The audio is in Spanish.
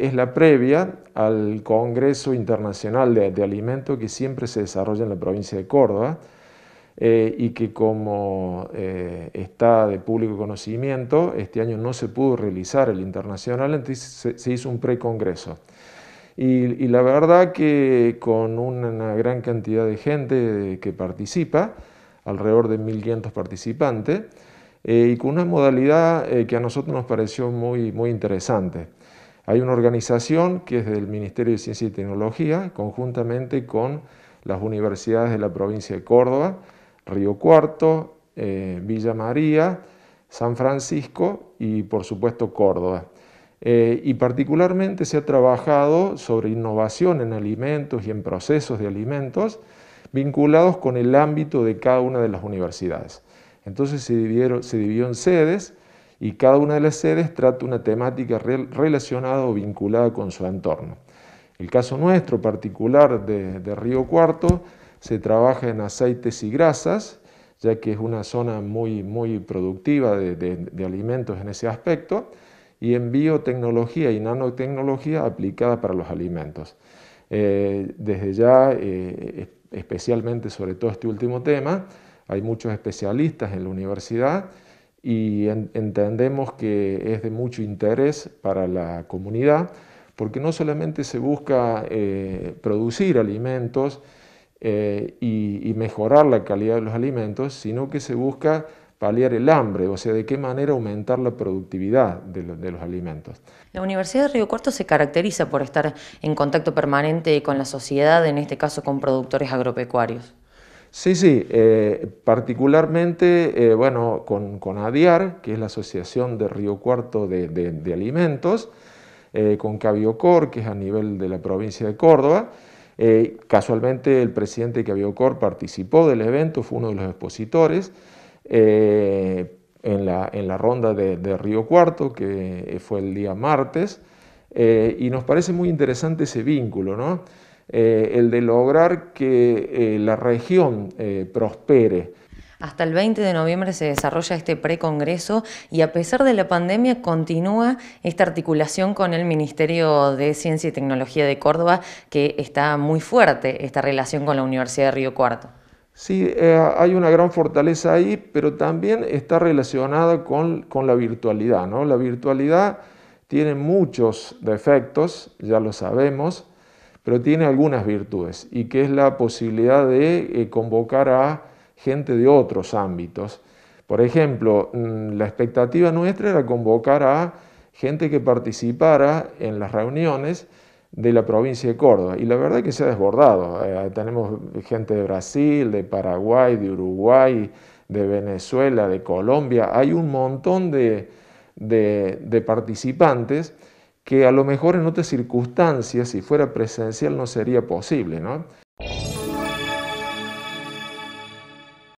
es la previa al Congreso Internacional de, Alimentos que siempre se desarrolla en la provincia de Córdoba eh, y que como eh, está de público conocimiento, este año no se pudo realizar el internacional, entonces se, hizo un precongreso. Y, y la verdad que con una gran cantidad de gente que participa, alrededor de 1.500 participantes, eh, y con una modalidad que a nosotros nos pareció muy, muy interesante. Hay una organización que es del Ministerio de Ciencia y Tecnología, conjuntamente con las universidades de la provincia de Córdoba, Río Cuarto, eh, Villa María, San Francisco y por supuesto Córdoba. Eh, y particularmente se ha trabajado sobre innovación en alimentos y en procesos de alimentos vinculados con el ámbito de cada una de las universidades. Entonces se, dividió en sedes y cada una de las sedes trata una temática relacionada o vinculada con su entorno. El caso nuestro particular de, Río Cuarto se trabaja en aceites y grasas, ya que es una zona muy, muy productiva de, alimentos en ese aspecto, y en biotecnología y nanotecnología aplicada para los alimentos. Eh, desde ya, eh, especialmente sobre todo este último tema, hay muchos especialistas en la universidad y entendemos que es de mucho interés para la comunidad porque no solamente se busca eh, producir alimentos eh, y, mejorar la calidad de los alimentos, sino que se busca paliar el hambre, o sea, de qué manera aumentar la productividad de, de, los alimentos. La Universidad de Río Cuarto se caracteriza por estar en contacto permanente con la sociedad, en este caso con productores agropecuarios. Sí, sí, eh, particularmente, eh, bueno, con, ADIAR, que es la Asociación de Río Cuarto de, Alimentos, eh, con Cabiocor, que es a nivel de la provincia de Córdoba. casualmente el presidente de Cabiocor participó del evento, fue uno de los expositores en la, ronda de, de, Río Cuarto, que fue el día martes, y nos parece muy interesante ese vínculo, ¿no? Eh, el de lograr que eh, la región eh, prospere. Hasta el 20 de noviembre se desarrolla este precongreso y a pesar de la pandemia continúa esta articulación con el Ministerio de Ciencia y Tecnología de Córdoba que está muy fuerte esta relación con la Universidad de Río Cuarto. Sí, hay una gran fortaleza ahí, pero también está relacionada con, con la virtualidad. ¿no? La virtualidad tiene muchos defectos, ya lo sabemos, pero tiene algunas virtudes y que es la posibilidad de eh, convocar a gente de otros ámbitos. Por ejemplo, mm, la expectativa nuestra era convocar a gente que participara en las reuniones de la provincia de Córdoba. Y la verdad es que se ha desbordado. Eh, tenemos gente de Brasil, de Paraguay, de Uruguay, de Venezuela, de Colombia. Hay un montón de, de participantes que a lo mejor en otras circunstancias, si fuera presencial, no sería posible. ¿no?